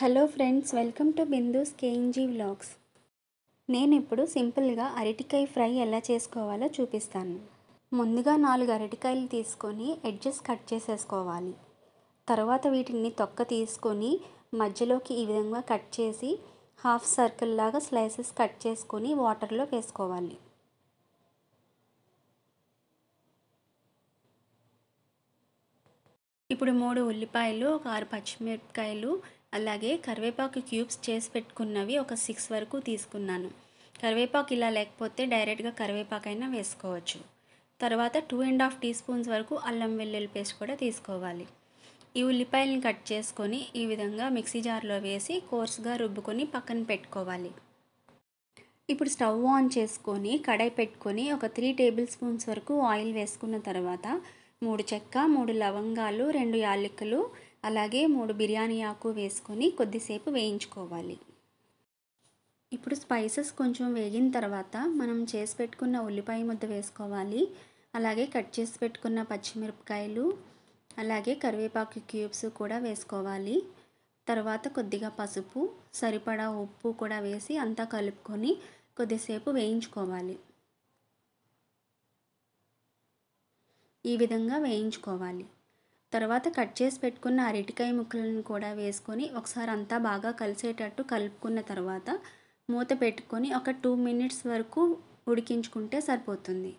hello friends welcome to Bindu's KNG vlogs నేను ఇప్పుడు సింపుల్గా అరటికాయ ఫ్రై ఎలా చేసుకోవాలో చూపిస్తాను ముందుగా నాలుగు అరటికాయలు తీసుకొని ఎడ్జెస్ కట్ చేసేసుకోవాలి తర్వాత వీటిని తొక్క తీసుకొని మధ్యలోకి ఈ విధంగా కట్ చేసి హాఫ్ సర్కిల్ లాగా స్లైసెస్ కట్ చేసుకొని వాటర్లో వేసుకోవాలి ఇప్పుడు మూడు ఉల్లిపాయలు ఒక ఆరు పచ్చిమిరపకాయలు అలాగే కరివేపాకు క్యూబ్స్ చేసి పెట్టుకున్నవి ఒక సిక్స్ వరకు తీసుకున్నాను కరివేపాకు ఇలా లేకపోతే డైరెక్ట్గా కరివేపాకు అయినా వేసుకోవచ్చు తర్వాత two and half teaspoons వరకు అల్లం వెల్లుల్లి పేస్ట్ కూడా తీసుకోవాలి ఈ ఉల్లిపాయలను కట్ చేసుకొని ఈ విధంగా మిక్సీ జార్లో వేసి కోర్స్గా రుబ్బుకొని పక్కన పెట్టుకోవాలి ఇప్పుడు స్టవ్ ఆన్ చేసుకొని కడాయి పెట్టుకొని ఒక త్రీ టేబుల్ స్పూన్స్ వరకు ఆయిల్ వేసుకున్న తర్వాత మూడు చెక్క మూడు లవంగాలు రెండు యాలకులు అలాగే మూడు బిర్యానీ ఆకు వేసుకొని కొద్దిసేపు వేయించుకోవాలి ఇప్పుడు స్పైసెస్ కొంచెం వేగిన తర్వాత మనం చేసి పెట్టుకున్న ఉల్లిపాయ ముద్ద వేసుకోవాలి అలాగే కట్ చేసి పెట్టుకున్న పచ్చిమిరపకాయలు అలాగే కరివేపాకు క్యూబ్స్ కూడా వేసుకోవాలి తర్వాత కొద్దిగా పసుపు సరిపడా ఉప్పు కూడా వేసి అంతా కలుపుకొని కొద్దిసేపు వేయించుకోవాలి ఈ విధంగా వేయించుకోవాలి తర్వాత కట్ చేసి పెట్టుకున్న అరటికాయ ముక్కలను కూడా వేసుకొని ఒకసారి అంతా బాగా కలిసేటట్టు కలుపుకున్న తర్వాత మూత పెట్టుకొని ఒక టూ మినిట్స్ వరకు ఉడికించుకుంటే సరిపోతుంది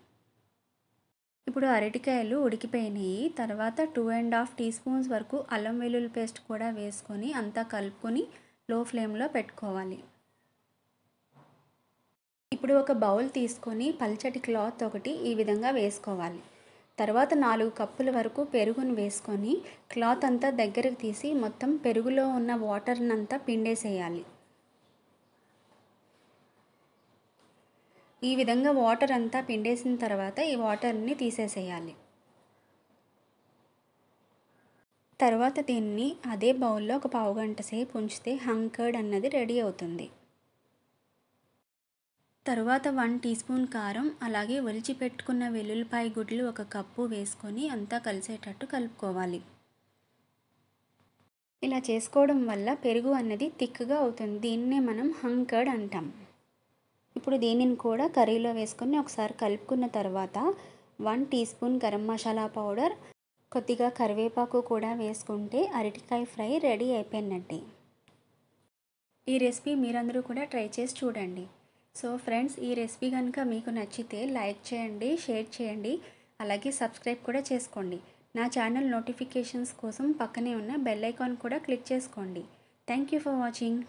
ఇప్పుడు అరటికాయలు ఉడికిపోయినాయి తర్వాత two and half teaspoons వరకు అల్లం వెల్లుల్లి పేస్ట్ కూడా వేసుకొని అంతా కలుపుకొని లో ఫ్లేమ్లో పెట్టుకోవాలి ఇప్పుడు ఒక బౌల్ తీసుకొని పల్చటి క్లాత్ ఒకటి ఈ విధంగా వేసుకోవాలి తర్వాత నాలుగు కప్పుల వరకు పెరుగును వేసుకొని క్లాత్ అంతా దగ్గరకు తీసి మొత్తం పెరుగులో ఉన్న వాటర్ని అంతా పిండేసేయాలి ఈ విధంగా వాటర్ అంతా పిండేసిన తర్వాత ఈ వాటర్ని తీసేసేయాలి తర్వాత దీన్ని అదే బౌల్లో ఒక పావు గంట సేపు ఉంచితే హంకర్డ్ అన్నది రెడీ అవుతుంది తరువాత వన్ టీ స్పూన్ కారం అలాగే ఒలిచి పెట్టుకున్న వెల్లుల్లిపాయ గుడ్లు ఒక కప్పు వేసుకొని అంతా కలిసేటట్టు కలుపుకోవాలి ఇలా చేసుకోవడం వల్ల పెరుగు అన్నది థిక్గా అవుతుంది దీన్నే మనం హంకర్డ్ అంటాం ఇప్పుడు దీనిని కూడా కర్రీలో వేసుకొని ఒకసారి కలుపుకున్న తర్వాత one teaspoon garam masala powder కొద్దిగా కరివేపాకు కూడా వేసుకుంటే అరటికాయ ఫ్రై రెడీ అయిపోయినట్టే ఈ రెసిపీ మీరందరూ కూడా ట్రై చేసి చూడండి సో ఫ్రెండ్స్ ఈ రెసిపీ కనుక మీకు నచ్చితే లైక్ చేయండి షేర్ చేయండి అలాగే సబ్స్క్రైబ్ కూడా చేసుకోండి నా ఛానల్ నోటిఫికేషన్స్ కోసం పక్కనే ఉన్న బెల్ ఐకాన్ కూడా క్లిక్ చేసుకోండి థ్యాంక్ యూ ఫర్ వాచింగ్